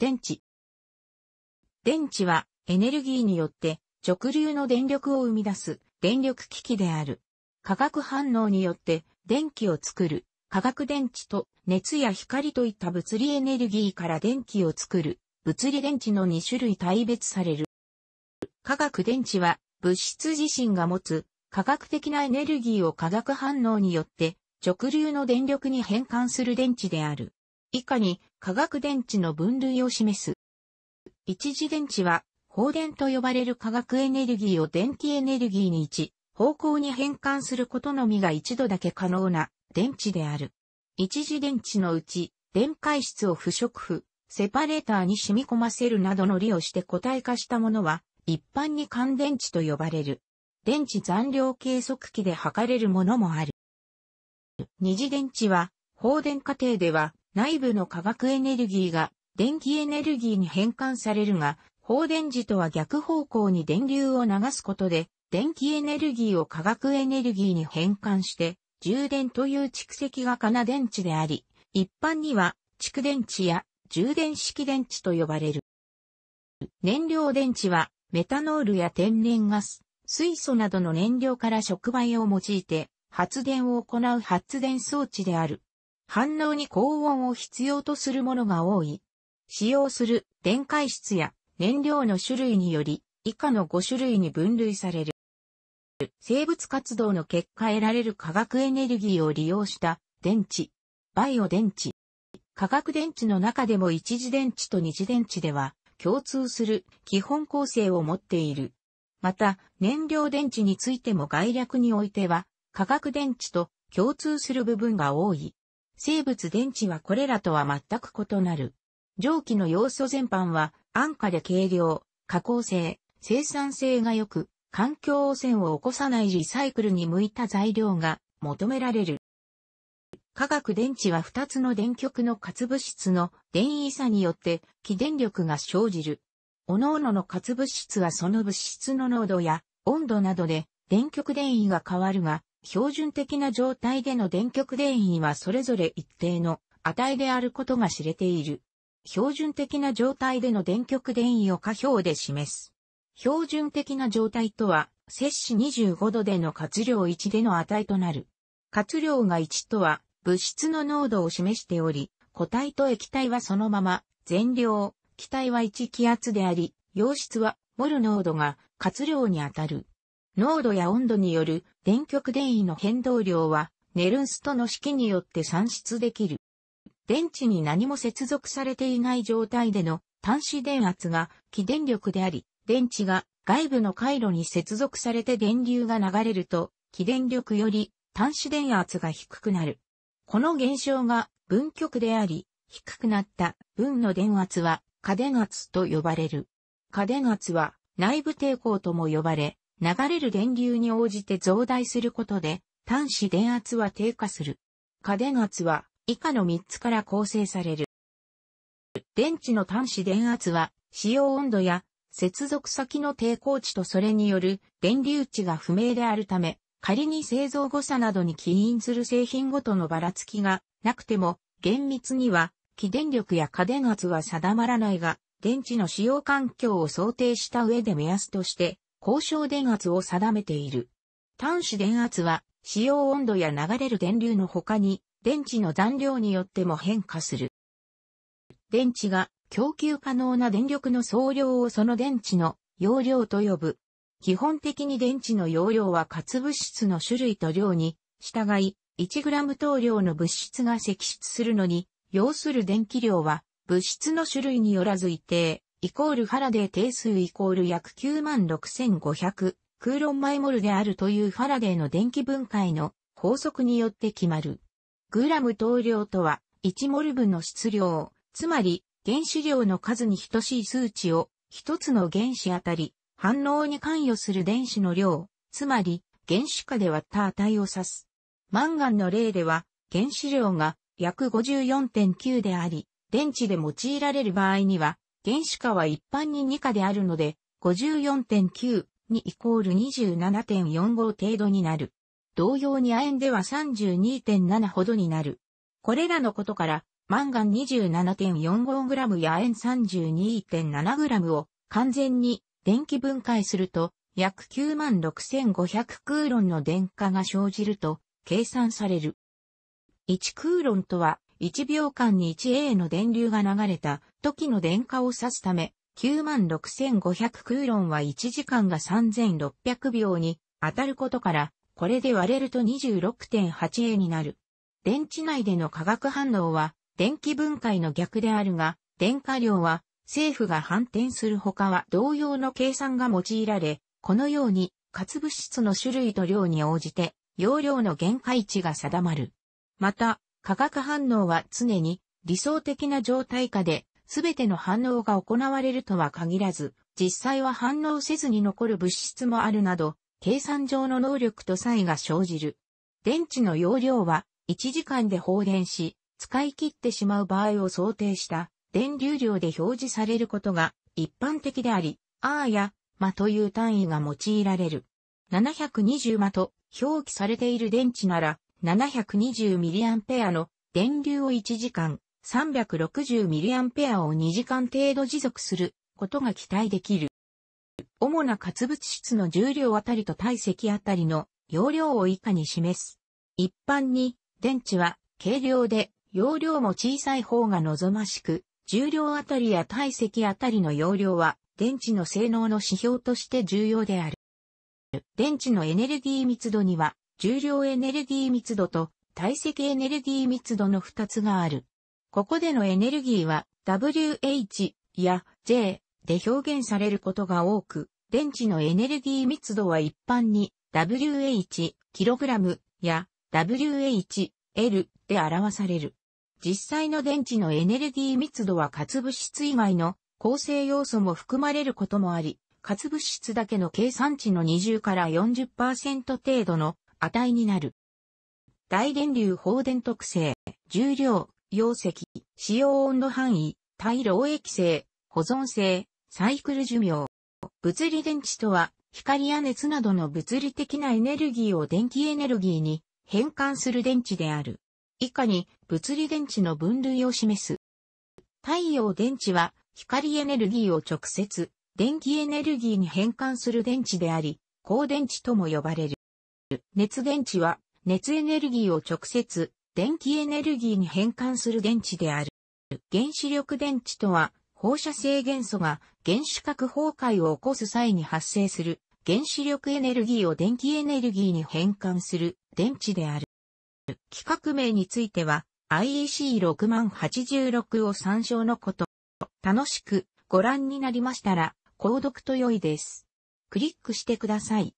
電池。電池はエネルギーによって直流の電力を生み出す電力機器である。化学反応によって電気を作る化学電池と熱や光といった物理エネルギーから電気を作る物理電池の2種類対別される。化学電池は物質自身が持つ化学的なエネルギーを化学反応によって直流の電力に変換する電池である。以下に化学電池の分類を示す。一次電池は、放電と呼ばれる化学エネルギーを電気エネルギーに一方向に変換することのみが一度だけ可能な電池である。一次電池のうち、電解質を不織布、セパレーターに染み込ませるなどの利をして固体化したものは、一般に乾電池と呼ばれる。電池残量計測器で測れるものもある。二次電池は、放電過程では内部の化学エネルギーが電気エネルギーに変換されるが、放電時とは逆方向に電流を流すことで、電気エネルギーを化学エネルギーに変換して、充電という蓄積がかな電池であり、一般には蓄電池や充電式電池と呼ばれる。燃料電池はメタノールや天然ガス、水素などの燃料から触媒を用いて発電を行う発電装置である。反応に高温を必要とするものが多い。使用する電解質や燃料の種類により以下の5種類に分類される。生物活動の結果得られる化学エネルギーを利用した電池、バイオ電池。化学電池の中でも一次電池と二次電池では共通する基本構成を持っている。また、燃料電池についても概略においては、化学電池と共通する部分が多い。生物電池はこれらとは全く異なる。蒸気の要素全般は安価で軽量、加工性、生産性が良く、環境汚染を起こさないリサイクルに向いた材料が求められる。化学電池は2つの電極の活物質の電位差によって起電力が生じる。各々の活物質はその物質の濃度や温度などで電極電位が変わるが、標準的な状態での電極電位はそれぞれ一定の値であることが知れている。標準的な状態での電極電位を下表で示す。標準的な状態とは、摂氏25度での活量1での値となる。活量が1とは、物質の濃度を示しており、固体と液体はそのまま、全量、気体は1気圧であり、溶質は、モル濃度が活量にあたる。濃度や温度による電極電位の変動量は、ネルンストの式によって算出できる。電池に何も接続されていない状態での端子電圧が起電力であり、電池が外部の回路に接続されて電流が流れると、起電力より端子電圧が低くなる。この現象が分極であり、低くなった分の電圧は過電圧と呼ばれる。過電圧は内部抵抗とも呼ばれ、流れる電流に応じて増大することで、端子電圧は低下する。過電圧は以下の3つから構成される。電池の端子電圧は使用温度や接続先の抵抗値とそれによる電流値が不明であるため、仮に製造誤差などに起因する製品ごとのばらつきがなくても、厳密には起電力や過電圧は定まらないが、電池の使用環境を想定した上で目安として、交渉電圧を定めている。端子電圧は、使用温度や流れる電流の他に、電池の残量によっても変化する。電池が供給可能な電力の総量をその電池の容量と呼ぶ。基本的に電池の容量は活物質の種類と量に従い 1g 等量の物質が積出するのに要する電気量は物質の種類によらず一定イコールファラデー定数イコール約96500、クーロンマイモルであるというファラデーの電気分解の法則によって決まる。グラム等量とは、1モル分の質量、つまり、原子量の数に等しい数値を、一つの原子あたり、反応に関与する電子の量、つまり、原子化で割った値を指す。マンガンの例では、原子量が約54.9であり、電池で用いられる場合には、原子化は一般に2価であるので、54.9にイコール27.45程度になる。同様に亜鉛では32.7ほどになる。これらのことから、マンガン 27.45g や亜鉛 32.7g を完全に電気分解すると、約96,500クーロンの電荷が生じると計算される。1クーロンとは1秒間に 1A の電流が流れた時の電荷を指すため、96,500クーロンは1時間が3,600秒に当たることから、これで割れると 26.8A になる。電池内での化学反応は、電気分解の逆であるが、電荷量は政府が反転する他は同様の計算が用いられ、このように活物質の種類と量に応じて容量の限界値が定まる。また、化学反応は常に理想的な状態下で全ての反応が行われるとは限らず、実際は反応せずに残る物質もあるなど、計算上の能力と差異が生じる。電池の容量は1時間で放電し、使い切ってしまう場合を想定した電流量で表示されることが一般的であり、あーや、まという単位が用いられる。720まと表記されている電池なら、720mA の電流を1時間、360mA を2時間程度持続することが期待できる。主な活物質の重量あたりと体積あたりの容量を以下に示す。一般に電池は軽量で容量も小さい方が望ましく、重量あたりや体積あたりの容量は電池の性能の指標として重要である。電池のエネルギー密度には重量エネルギー密度と体積エネルギー密度の2つがある。ここでのエネルギーは WH や J で表現されることが多く、電池のエネルギー密度は一般に WH kg や WHL で表される。実際の電池のエネルギー密度は活物質以外の構成要素も含まれることもあり、活物質だけの計算値の20から40%程度の値になる。大電流放電特性、重量、容積、使用温度範囲、対漏液性、保存性、サイクル寿命。物理電池とは、光や熱などの物理的なエネルギーを電気エネルギーに変換する電池である。以下に物理電池の分類を示す。太陽電池は光エネルギーを直接電気エネルギーに変換する電池であり、光電池とも呼ばれる。熱電池は熱エネルギーを直接電気エネルギーに変換する電池である。原子力電池とは放射性元素が原子核崩壊を起こす際に発生する原子力エネルギーを電気エネルギーに変換する電池である。規格名については IEC6086 を参照のこと。楽しくご覧になりましたら購読と良いです。クリックしてください。